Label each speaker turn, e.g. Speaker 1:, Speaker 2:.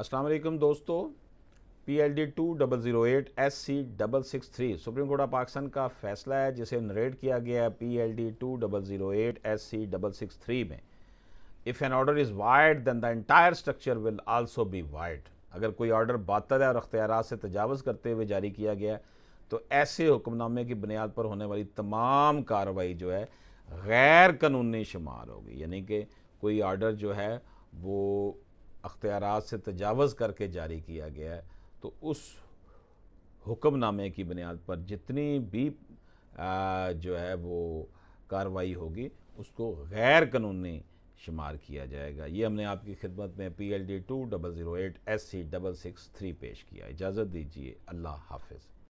Speaker 1: अस्सलाम वालेकुम दोस्तों P L D two double zero eight S C double six three Supreme Court of Pakistan का फैसला है जिसे नरेट किया गया है P L D two double zero eight S C double six three में if an order is void then the entire structure will also be void अगर कोई ऑर्डर बातल और अख्तियार से तजावज़ करते हुए जारी किया गया तो ऐसे हुक्मनामे की बुनियाद पर होने वाली तमाम कार्रवाई जो है गैर कानूनी शुमार होगी यानी कि कोई ऑर्डर जो है वो अख्तियार से तजावज़ करके जारी किया गया है तो उस हुक्मनामे की बुनियाद पर जितनी भी आ, जो है वो कार्रवाई होगी उसको गैर कानूनी शुमार किया जाएगा ये हमने आपकी खिदमत में P L D two double zero eight S C double six three पेश किया इजाज़त दीजिए अल्लाह हाफिज़